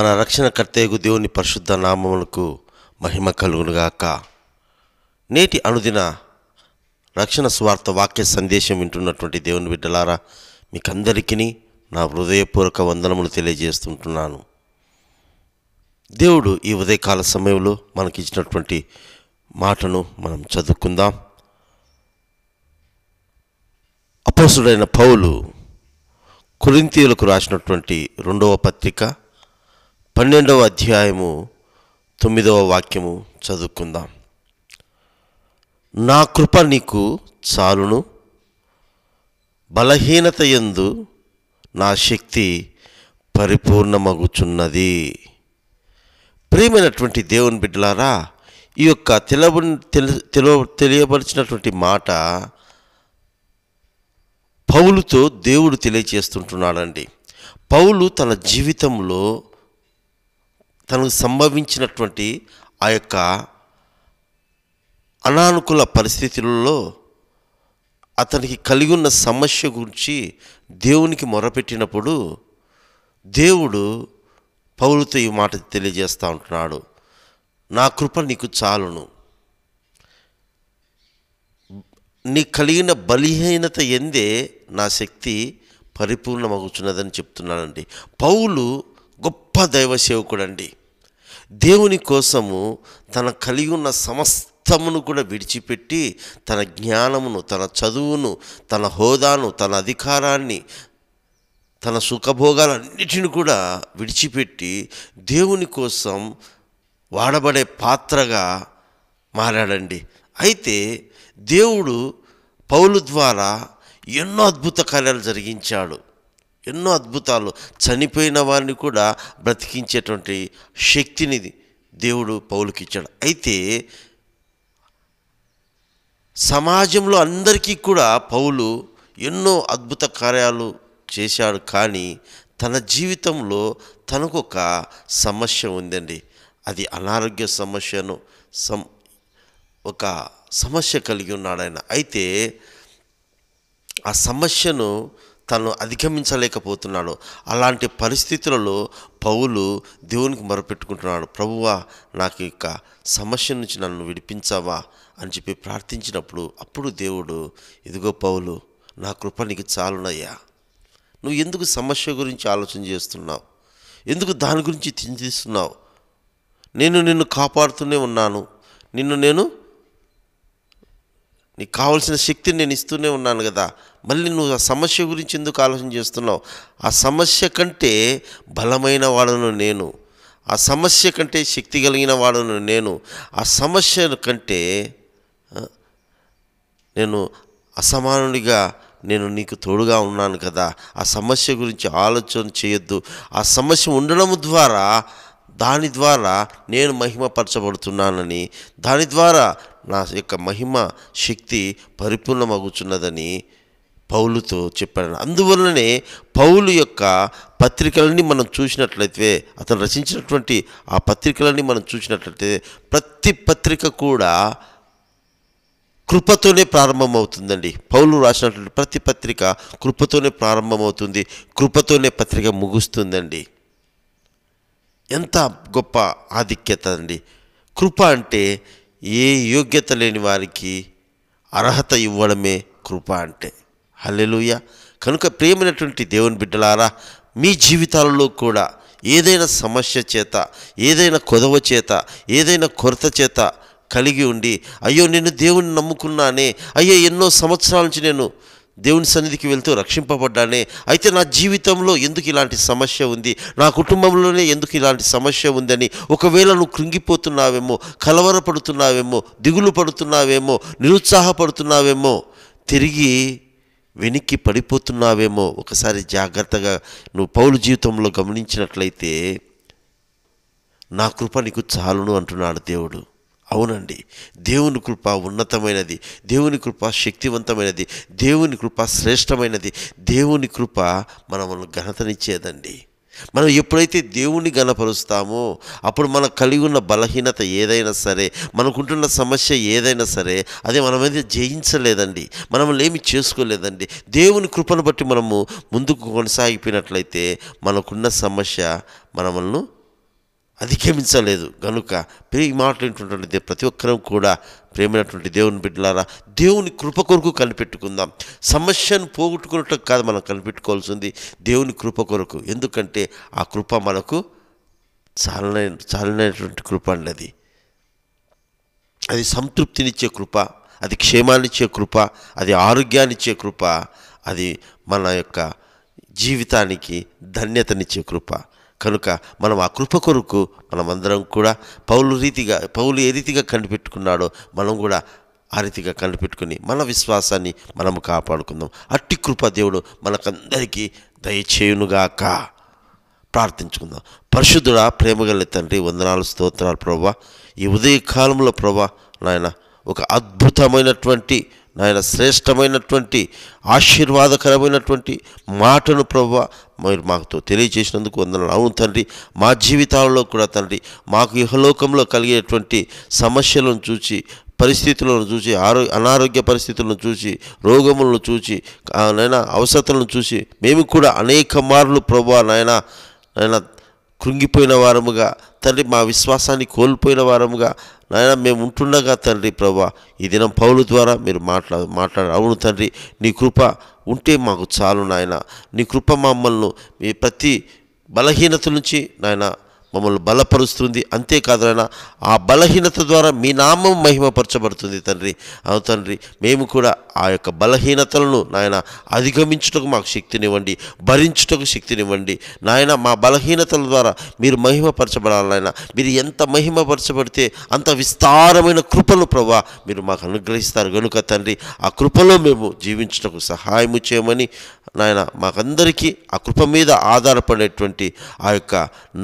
మన రక్షణ కర్తయ్యకు దేవుని పరిశుద్ధ నామములకు మహిమ కలుగునుగాక నేటి అనుదిన రక్షణ స్వార్థ వాక్య సందేశం వింటున్నటువంటి దేవుని బిడ్డలారా మీకందరికీ నా హృదయపూర్వక వందనములు తెలియజేస్తుంటున్నాను దేవుడు ఈ ఉదయకాల సమయంలో మనకిచ్చినటువంటి మాటను మనం చదువుకుందాం అపోసుడైన పౌలు కురింతీయులకు రాసినటువంటి రెండవ పత్రిక పన్నెండవ అధ్యాయము తొమ్మిదవ వాక్యము చదువుకుందాం నా కృప నీకు చాలును బలహీనత ఎందు నా శక్తి పరిపూర్ణమగుచున్నది ప్రియమైనటువంటి దేవుని బిడ్డలారా ఈ యొక్క తెలవ తెలు తెలియబరిచినటువంటి మాట పౌలుతో దేవుడు తెలియచేస్తుంటున్నాడండి పౌలు తన జీవితంలో తనకు సంభవించినటువంటి ఆ యొక్క అనానుకూల పరిస్థితులలో అతనికి కలిగి ఉన్న సమస్య గురించి దేవునికి మొరపెట్టినప్పుడు దేవుడు పౌలుతో ఈ మాట తెలియజేస్తూ ఉంటున్నాడు నా కృప నీకు చాలును నీ కలిగిన బలిహీనత ఎందే నా శక్తి పరిపూర్ణమవుతున్నదని చెప్తున్నానండి పౌలు గొప్ప దైవ సేవకుడండి దేవుని కోసము తన కలిగి ఉన్న సమస్తమును కూడా విడిచిపెట్టి తన జ్ఞానమును తన చదువును తన హోదాను తన అధికారాన్ని తన సుఖభోగాలన్నిటిని కూడా విడిచిపెట్టి దేవుని కోసం వాడబడే పాత్రగా మారాడండి అయితే దేవుడు పౌలు ద్వారా ఎన్నో అద్భుత కార్యాలు జరిగించాడు ఎన్నో అద్భుతాలు చనిపోయిన వారిని కూడా బ్రతికించేటువంటి శక్తిని దేవుడు పౌలుకి అయితే సమాజంలో అందరికీ కూడా పౌలు ఎన్నో అద్భుత కార్యాలు చేశాడు కానీ తన జీవితంలో తనకు ఒక సమస్య ఉందండి అది అనారోగ్య సమస్యను సం ఒక సమస్య కలిగి ఉన్నాడు ఆయన అయితే ఆ సమస్యను తను అధిగమించలేకపోతున్నాడు అలాంటి పరిస్థితులలో పౌలు దేవునికి మొరపెట్టుకుంటున్నాడు ప్రభువా నాకు యొక్క సమస్య నుంచి నన్ను విడిపించావా అని చెప్పి ప్రార్థించినప్పుడు అప్పుడు దేవుడు ఇదిగో పౌలు నా కృప నీకు చాలునయ్యా నువ్వు ఎందుకు సమస్య గురించి ఆలోచన చేస్తున్నావు ఎందుకు దాని గురించి చింతిస్తున్నావు నేను నిన్ను కాపాడుతూనే ఉన్నాను నిన్ను నేను నీకు కావాల్సిన శక్తిని నేను ఇస్తూనే ఉన్నాను కదా మళ్ళీ నువ్వు ఆ సమస్య గురించి ఎందుకు ఆలోచన చేస్తున్నావు ఆ సమస్య కంటే బలమైన వాడను నేను ఆ సమస్య కంటే శక్తి కలిగిన వాడను నేను ఆ సమస్య కంటే నేను అసమానుడిగా నేను నీకు తోడుగా ఉన్నాను కదా ఆ సమస్య గురించి ఆలోచన చేయొద్దు ఆ సమస్య ఉండడం ద్వారా దాని ద్వారా నేను మహిమపరచబడుతున్నానని దాని ద్వారా నా యొక్క మహిమ శక్తి పరిపూర్ణమగుచున్నదని పౌలుతో చెప్పాడు అందువల్లనే పౌలు యొక్క పత్రికలని మనం చూసినట్లయితే అతను రచించినటువంటి ఆ పత్రికలని మనం చూసినట్లయితే ప్రతి పత్రిక కూడా కృపతోనే ప్రారంభమవుతుందండి పౌలు రాసినటువంటి ప్రతి పత్రిక కృపతోనే ప్రారంభమవుతుంది కృపతోనే పత్రిక ముగుస్తుందండి ఎంత గొప్ప ఆధిక్యత అండి కృప అంటే ఏ యోగ్యత లేని వారికి అర్హత ఇవ్వడమే కృప అంటే హల్లెలుయ కనుక ప్రియమైనటువంటి దేవుని బిడ్డలారా మీ జీవితాలలో కూడా ఏదైనా సమస్య చేత ఏదైనా కొదవ చేత ఏదైనా కొరత చేత కలిగి ఉండి అయ్యో నేను దేవుణ్ణి నమ్ముకున్నానే అయ్యో ఎన్నో సంవత్సరాల నుంచి నేను దేవుని సన్నిధికి వెళ్తూ రక్షింపబడ్డానే అయితే నా జీవితంలో ఎందుకు ఇలాంటి సమస్య ఉంది నా కుటుంబంలోనే ఎందుకు ఇలాంటి సమస్య ఉందని ఒకవేళ నువ్వు కృంగిపోతున్నావేమో కలవరపడుతున్నావేమో దిగులు పడుతున్నావేమో నిరుత్సాహపడుతున్నావేమో తిరిగి వెనక్కి పడిపోతున్నావేమో ఒకసారి జాగ్రత్తగా నువ్వు పౌలు జీవితంలో గమనించినట్లయితే నా కృప నీకు చాలును అంటున్నాడు దేవుడు అవునండి దేవుని కృప ఉన్నతమైనది దేవుని కృప శక్తివంతమైనది దేవుని కృప శ్రేష్టమైనది దేవుని కృప మనము ఘనతనిచ్చేదండి మనం ఎప్పుడైతే దేవుణ్ణి గణపరుస్తామో అప్పుడు మనకు కలిగి ఉన్న బలహీనత ఏదైనా సరే మనకుంటున్న సమస్య ఏదైనా సరే అది మనమైతే జయించలేదండి మనం ఏమి చేసుకోలేదండి దేవుని కృపను బట్టి మనము ముందుకు కొనసాగిపోయినట్లయితే మనకున్న సమస్య మనమల్ని అధిగమించలేదు కనుక ప్రేమ మాట్లాడినటువంటి ప్రతి ఒక్కరూ కూడా ప్రేమైనటువంటి దేవుని బిడ్డలారా దేవుని కృప కొరకు కనిపెట్టుకుందాం సమస్యను పోగొట్టుకున్నట్టు కాదు మనం కనిపెట్టుకోవాల్సింది దేవుని కృప కొరకు ఎందుకంటే ఆ కృప మనకు చాలన చాలనైనటువంటి కృప అన్నది అది సంతృప్తినిచ్చే కృప అది క్షేమాన్నిచ్చే కృప అది ఆరోగ్యాన్నిచ్చే కృప అది మన యొక్క జీవితానికి ధన్యతనిచ్చే కృప కనుక మనం ఆ కృప కొరకు మనమందరం కూడా పౌలు రీతిగా పౌలు ఏ రీతిగా కనిపెట్టుకున్నాడో మనం కూడా ఆ రీతిగా కనిపెట్టుకుని మన విశ్వాసాన్ని మనము కాపాడుకుందాం అట్టి కృప దేవుడు మనకందరికీ దయచేయునుగాక ప్రార్థించుకుందాం పరిశుద్ధుడా ప్రేమగల తండ్రి వందనాలు స్తోత్రాలు ప్రభా ఈ ఉదయకాలంలో ప్రభా నాయన ఒక అద్భుతమైనటువంటి నాయన శ్రేష్టమైనటువంటి ఆశీర్వాదకరమైనటువంటి మాటను ప్రవ్వ మీరు మాకుతో తెలియజేసినందుకు వందనాలు అవును తండ్రి మా జీవితాలలో కూడా తండ్రి మాకు ఇహలోకంలో కలిగేటువంటి సమస్యలను చూచి పరిస్థితులను చూసి ఆరో అనారోగ్య పరిస్థితులను చూసి రోగములను చూసి నైనా అవసరతలను చూసి మేము కూడా అనేక మార్లు ప్రభా నాయన నాయన కృంగిపోయిన వారముగా తండ్రి మా విశ్వాసాన్ని కోల్పోయిన వారముగా నాయన మేము ఉంటుండగా తండ్రి ప్రభా ఈ దినం పౌలు ద్వారా మీరు మాట్లా మాట్లాడ అవును తండ్రి నీ కృప ఉంటే మాకు చాలు నాయన నీ కృప మమ్మల్ని మీ ప్రతి బలహీనత నుంచి నాయన మమ్మల్ని బలపరుస్తుంది అంతేకాదు నాయన ఆ బలహీనత ద్వారా మీ నామం మహిమపరచబడుతుంది తండ్రి అవును తండ్రి మేము కూడా ఆ యొక్క బలహీనతలను నాయన అధిగమించుటకు మాకు శక్తినివ్వండి భరించుటకు శక్తినివ్వండి నాయన మా బలహీనతల ద్వారా మీరు మహిమపరచబడాలి మీరు ఎంత మహిమపరచబడితే అంత విస్తారమైన కృపలు ప్రభా మీరు మాకు అనుగ్రహిస్తారు కనుక తండ్రి ఆ కృపలో మేము జీవించటకు సహాయము చేయమని నాయన మాకందరికీ ఆ కృప మీద ఆధారపడేటువంటి ఆ యొక్క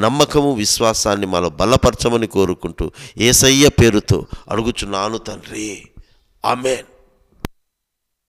నమ్మకము విశ్వాసాన్ని మాలో బలపరచమని కోరుకుంటూ ఏసయ్య పేరుతో అడుగుచున్నాను తండ్రి ఆమెన్